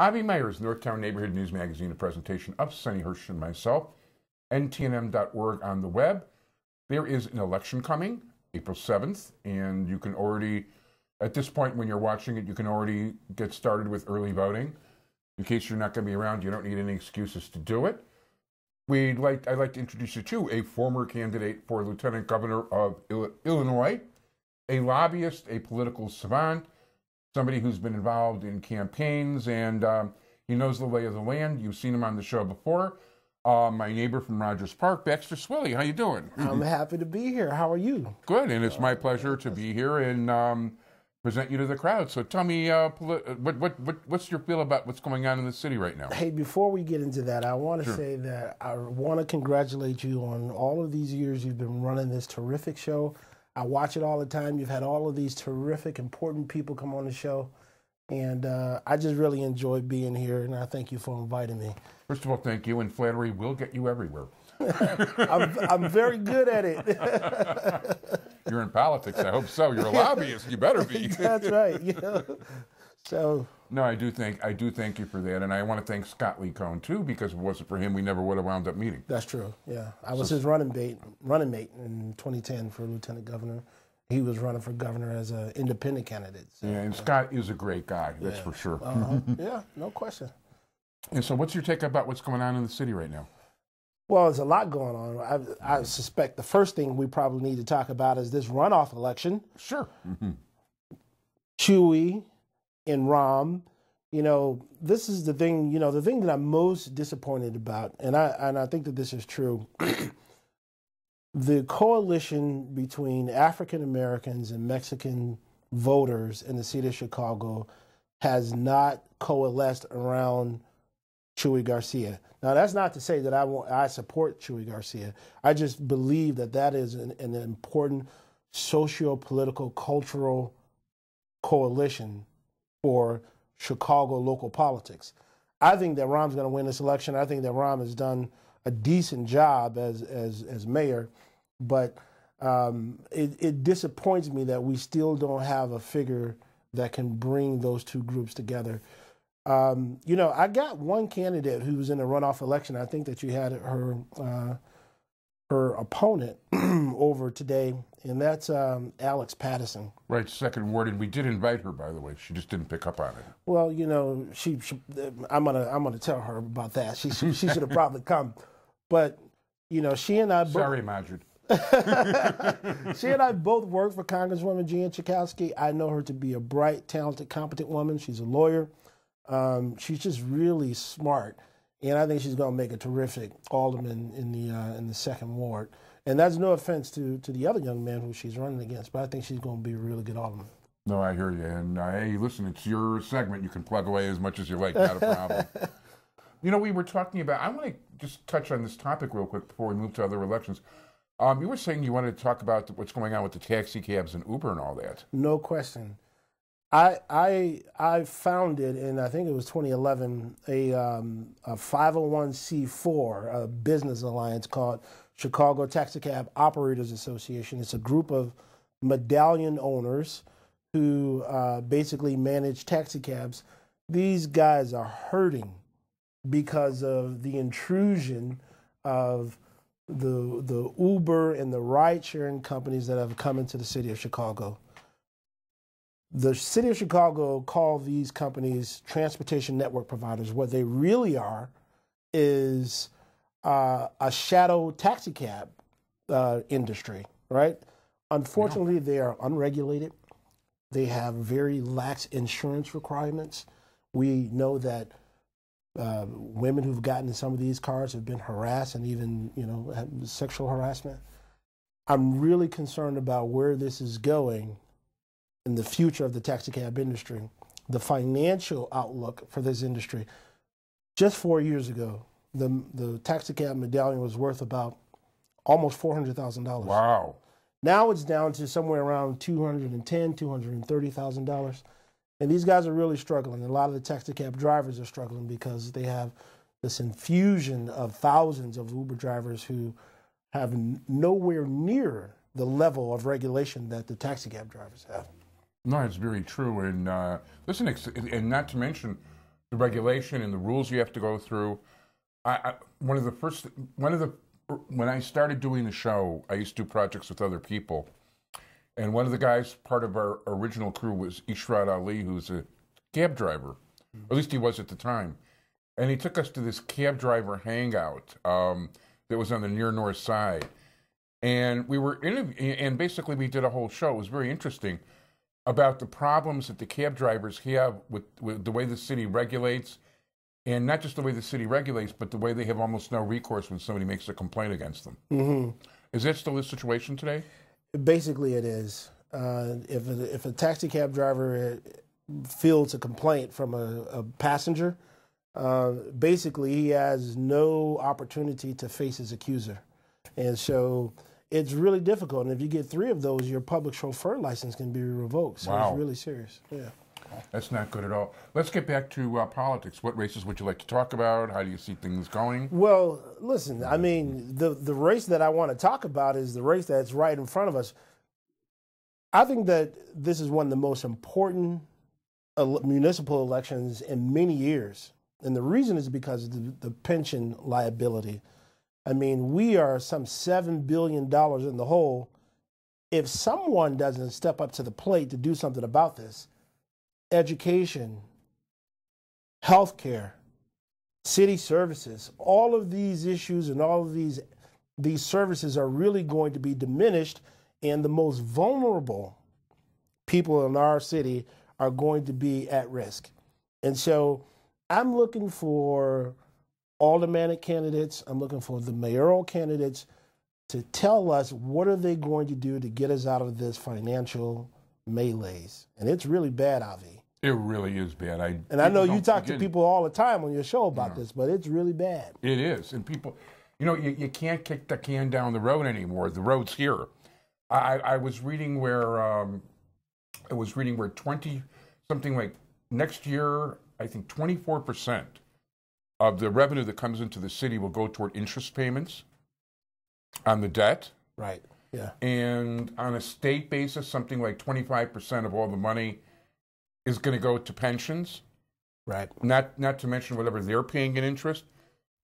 Avi Myers, Northtown Neighborhood News Magazine, a presentation of Sunny Hirsch and myself, ntnm.org on the web. There is an election coming, April 7th, and you can already, at this point when you're watching it, you can already get started with early voting. In case you're not going to be around, you don't need any excuses to do it. We'd like, I'd like to introduce you to a former candidate for Lieutenant Governor of Illinois, a lobbyist, a political savant, somebody who's been involved in campaigns and um, he knows the lay of the land. You've seen him on the show before. Uh, my neighbor from Rogers Park, Baxter Swilly. How you doing? I'm happy to be here. How are you? Good, and it's my pleasure to be here and um, present you to the crowd. So tell me, uh, poli- uh, what, what, what, what's your feel about what's going on in the city right now? Hey, before we get into that, I want to sure. say that I want to congratulate you on all of these years you've been running this terrific show. I watch it all the time. You've had all of these terrific, important people come on the show. And uh, I just really enjoy being here, and I thank you for inviting me. First of all, thank you, and flattery will get you everywhere. I'm, I'm, very good at it. You're in politics. I hope so. You're a lobbyist. You better be. That's right. So no, I do thank I do thank you for that, and I want to thank Scott Lee Cohn too because if it wasn't for him, we never would have wound up meeting. That's true. Yeah, I was so, his running mate, running mate in 2010 for lieutenant governor. He was running for governor as an independent candidate. So, yeah, and uh, Scott is a great guy. That's yeah. for sure. Uh-huh. yeah, no question. And so, what's your take about what's going on in the city right now? Well, there's a lot going on. I, I, suspect the first thing we probably need to talk about is this runoff election. Sure. Mm-hmm. Chewy, in Rom. You know, this is the thing. You know, the thing that I'm most disappointed about, and I and I think that this is true. the coalition between African Americans and Mexican voters in the city of Chicago has not coalesced around Chuy Garcia. Now, that's not to say that I want, I support Chuy Garcia. I just believe that that is an, an important socio-political, cultural coalition for Chicago local politics. I think that Rahm's going to win this election. I think that Rahm has done a decent job as as as mayor, but um, it, it disappoints me that we still don't have a figure that can bring those two groups together. Um, you know, I got one candidate who was in a runoff election. I think that you had her uh, her opponent over today and that's um, Alex Patterson. Right, second ward, and we did invite her, by the way. She just didn't pick up on it. Well, you know, she, she I'm gonna, I'm gonna tell her about that. She, she, she should have probably come, but you know, she and I. Bo- Sorry, Madrid. she and I both worked for Congresswoman Jean Chakowski. I know her to be a bright, talented, competent woman. She's a lawyer. Um, she's just really smart, and I think she's going to make a terrific alderman in the uh, in the second ward. And that's no offense to, to the other young man who she's running against, but I think she's going to be a really good alderman. No, I hear you. And uh, hey, listen, it's your segment. You can plug away as much as you like. Not a problem. you know, we were talking about, I want to just touch on this topic real quick before we move to other elections. Um, you were saying you wanted to talk about what's going on with the taxi cabs and Uber and all that. No question. I I I founded in I think it was 2011 a um, a 501c4 a business alliance called Chicago Taxicab Operators Association. It's a group of medallion owners who uh, basically manage taxicabs. These guys are hurting because of the intrusion of the the Uber and the ride sharing companies that have come into the city of Chicago. The city of Chicago call these companies transportation network providers. What they really are is uh, a shadow taxi cab uh, industry, right? Unfortunately, yeah. they are unregulated. They have very lax insurance requirements. We know that uh, women who've gotten in some of these cars have been harassed and even, you know, sexual harassment. I'm really concerned about where this is going in the future of the taxicab industry, the financial outlook for this industry. Just four years ago, the the taxi cab medallion was worth about almost four hundred thousand dollars. Wow. Now it's down to somewhere around two hundred and ten, two hundred and thirty thousand dollars. And these guys are really struggling. A lot of the taxi cab drivers are struggling because they have this infusion of thousands of Uber drivers who have nowhere near the level of regulation that the taxi cab drivers have. No, it's very true. And uh, listen, and not to mention the regulation and the rules you have to go through. I, I, one of the first one of the when I started doing the show, I used to do projects with other people, and one of the guys part of our original crew was Ishrat Ali, who's a cab driver, mm-hmm. at least he was at the time, and he took us to this cab driver hangout um, that was on the near north side, and we were in and basically we did a whole show. It was very interesting about the problems that the cab drivers have with, with the way the city regulates and not just the way the city regulates, but the way they have almost no recourse when somebody makes a complaint against them. Mm-hmm. Is that still the situation today? Basically, it is. Uh, if a, if a taxi cab driver uh, fields a complaint from a, a passenger, uh, basically he has no opportunity to face his accuser, and so it's really difficult. And if you get three of those, your public chauffeur license can be revoked. So wow. it's really serious. Yeah. That's not good at all. Let's get back to uh, politics. What races would you like to talk about? How do you see things going? Well, listen, I mean, the, the race that I want to talk about is the race that's right in front of us. I think that this is one of the most important municipal elections in many years. And the reason is because of the, the pension liability. I mean, we are some $7 billion in the hole. If someone doesn't step up to the plate to do something about this, education, healthcare, city services, all of these issues and all of these these services are really going to be diminished and the most vulnerable people in our city are going to be at risk. And so I'm looking for all aldermanic candidates, I'm looking for the mayoral candidates to tell us what are they going to do to get us out of this financial malaise. And it's really bad, Avi. It really is bad. I and I know you talk to people all the time on your show about this, but it's really bad. It is, and people, you know, you, you can't kick the can down the road anymore. The road's here. I, I was reading where um, I was reading where twenty something like next year, I think twenty four percent of the revenue that comes into the city will go toward interest payments on the debt. Right. Yeah. And on a state basis, something like twenty five percent of all the money is going to go to pensions. Right. Not not to mention whatever they're paying in interest.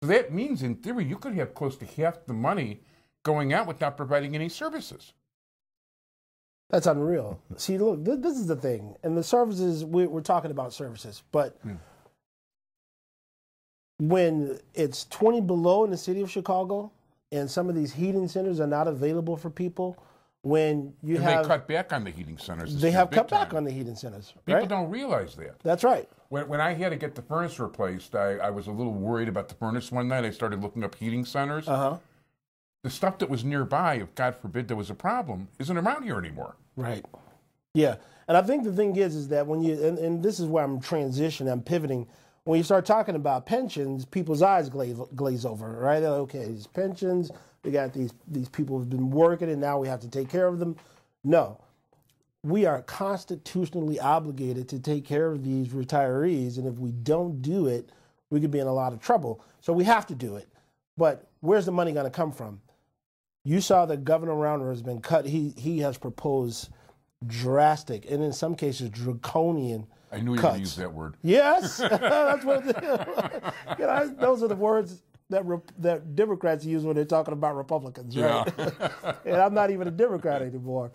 So that means, in theory, you could have close to half the money going out without providing any services. That's unreal. See, look, th- this is the thing, and the services we- are talking about services, but. Hmm. When it's 20 below in the city of Chicago, and some of these heating centers are not available for people, when you and have they cut back on the heating centers. They have cut time. back on the heating centers. People don't realize that. That's right. When, when, I had to get the furnace replaced, I, I, was a little worried about the furnace one night. I started looking up heating centers. Uh huh. The stuff that was nearby, if God forbid there was a problem, isn't around here anymore. Right. Yeah, and I think the thing is, is that when you and, and this is where I'm transitioning, I'm pivoting when you start talking about pensions, people's eyes glaze, glaze over, right? Like, okay, these pensions, we got these these people have been working, and now we have to take care of them. No, we are constitutionally obligated to take care of these retirees, and if we don't do it, we could be in a lot of trouble. So we have to do it. But where's the money going to come from? You saw that Governor Rauner has been cut. He he has proposed drastic and in some cases draconian I knew you were going to use that word. Yes, that's what. you know, those are the words that re- that Democrats use when they're talking about Republicans, right? Yeah. and I'm not even a Democrat anymore.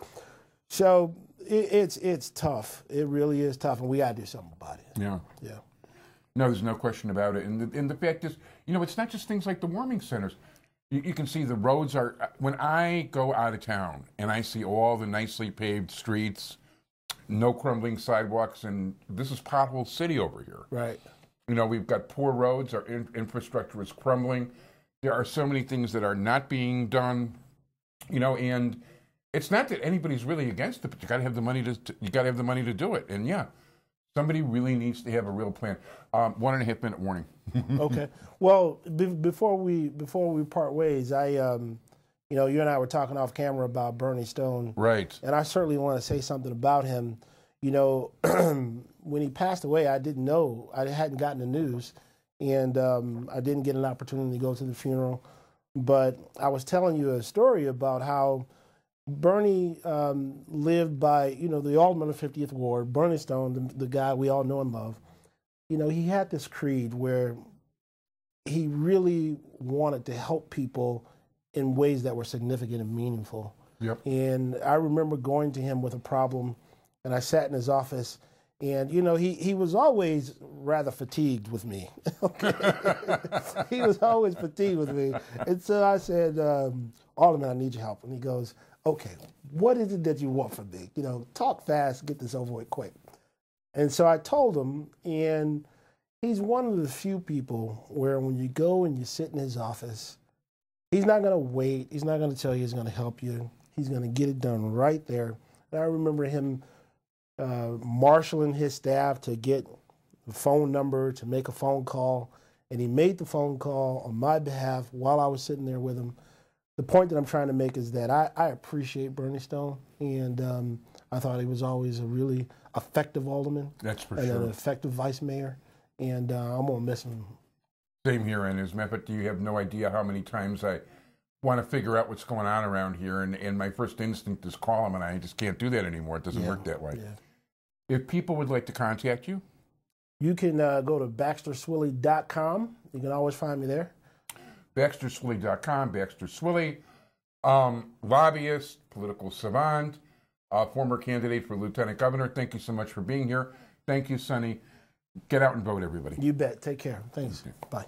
So it, it's it's tough. It really is tough, and we got to do something about it. Yeah, yeah. No, there's no question about it. And the, and the fact is, you know, it's not just things like the warming centers. You, you can see the roads are. When I go out of town and I see all the nicely paved streets no crumbling sidewalks, and this is pothole city over here. Right. You know, we've got poor roads, our in- infrastructure is crumbling. There are so many things that are not being done, you know, and it's not that anybody's really against it, but you got to have the money to, to you got to have the money to do it. And yeah, somebody really needs to have a real plan. Um, one and a half minute warning. okay. Well, be- before we before we part ways, I um, you know, you and I were talking off camera about Bernie Stone. Right. And I certainly want to say something about him. You know, when he passed away, I didn't know. I hadn't gotten the news, and um, I didn't get an opportunity to go to the funeral. But I was telling you a story about how Bernie um, lived by, you know, the alderman of 50th Ward, Bernie Stone, the, the guy we all know and love. You know, he had this creed where he really wanted to help people in ways that were significant and meaningful. Yep. And I remember going to him with a problem, and I sat in his office. And you know he, he was always rather fatigued with me. he was always fatigued with me, and so I said, um, "Alderman, I need your help." And he goes, "Okay, what is it that you want from me? You know, talk fast, get this over with quick." And so I told him, and he's one of the few people where when you go and you sit in his office, He's not going to wait. He's not going to tell you he's going to help you. He's going to get it done right there. And I remember him uh, marshaling his staff to get the phone number to make a phone call. And he made the phone call on my behalf while I was sitting there with him. The point that I'm trying to make is that I, I appreciate Bernie Stone, and um, I thought he was always a really effective alderman. That's for and sure. an effective vice mayor, and uh, I'm going to miss him same here, and as do you have no idea how many times I want to figure out what's going on around here, and, and my first instinct is call them, and I just can't do that anymore. It doesn't yeah, work that way. Yeah. If people would like to contact you, you can uh, go to baxterswilly.com. You can always find me there. BaxterSwilly.com, Baxter Swilly, um, lobbyist, political savant, uh, former candidate for lieutenant governor. Thank you so much for being here. Thank you, Sonny. Get out and vote, everybody. You bet. Take care. Thanks. Bye.